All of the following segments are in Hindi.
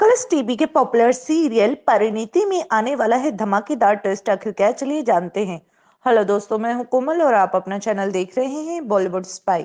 कलर्स टीवी के पॉपुलर सीरियल परिणीति में आने वाला है धमाकेदार ट्विस्ट आखिर क्या चलिए जानते हैं हेलो दोस्तों मैं हूं कोमल और आप अपना चैनल देख रहे हैं बॉलीवुड स्पाई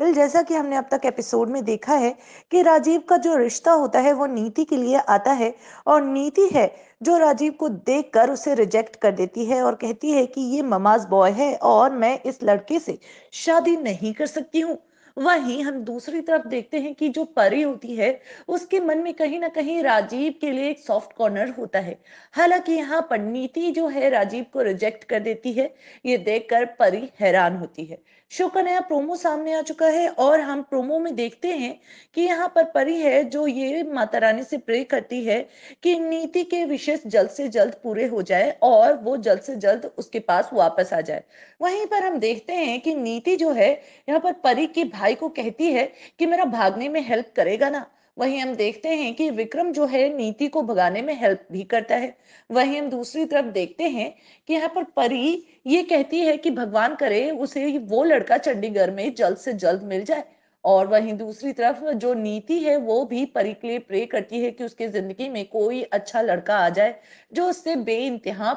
बिल जैसा कि हमने अब तक एपिसोड में देखा है कि राजीव का जो रिश्ता होता है वो नीति के लिए आता है और नीति है जो राजीव को देख कर उसे रिजेक्ट कर देती है और कहती है कि ये ममाज बॉय है और मैं इस लड़के से शादी नहीं कर सकती हूँ वहीं हम दूसरी तरफ देखते हैं कि जो परी होती है उसके मन में कहीं ना कहीं राजीव के लिए एक सॉफ्ट कॉर्नर होता है हालांकि यहाँ पंडिती जो है राजीव को रिजेक्ट कर देती है ये देखकर परी हैरान होती है शो का नया प्रोमो सामने आ चुका है और हम प्रोमो में देखते हैं कि यहाँ पर परी है जो ये माता रानी से प्रे करती है कि नीति के विशेष जल्द से जल्द पूरे हो जाए और वो जल्द से जल्द उसके पास वापस आ जाए वहीं पर हम देखते हैं कि नीति जो है यहाँ पर परी की भाई को कहती है कि मेरा भागने में हेल्प करेगा ना वहीं हम देखते हैं कि विक्रम जो है नीति को भगाने में हेल्प भी करता है वहीं हम दूसरी तरफ देखते हैं कि यहाँ पर परी ये कहती है कि भगवान करे उसे वो लड़का चंडीगढ़ में जल्द से जल्द मिल जाए और वहीं दूसरी तरफ जो नीति है वो भी परी के लिए प्रे करती है कि उसके जिंदगी में कोई अच्छा लड़का आ जाए जो उससे बे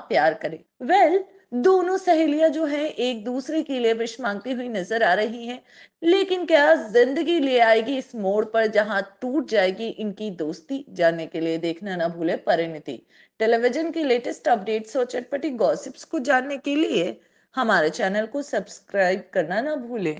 प्यार करे वेल well, दोनों सहेलियां जो हैं एक दूसरे के लिए विश मांगती हुई नजर आ रही हैं लेकिन क्या जिंदगी ले आएगी इस मोड़ पर जहां टूट जाएगी इनकी दोस्ती जानने के लिए देखना ना भूले परिणति टेलीविजन की लेटेस्ट अपडेट्स और चटपटी गॉसिप्स को जानने के लिए हमारे चैनल को सब्सक्राइब करना ना भूलें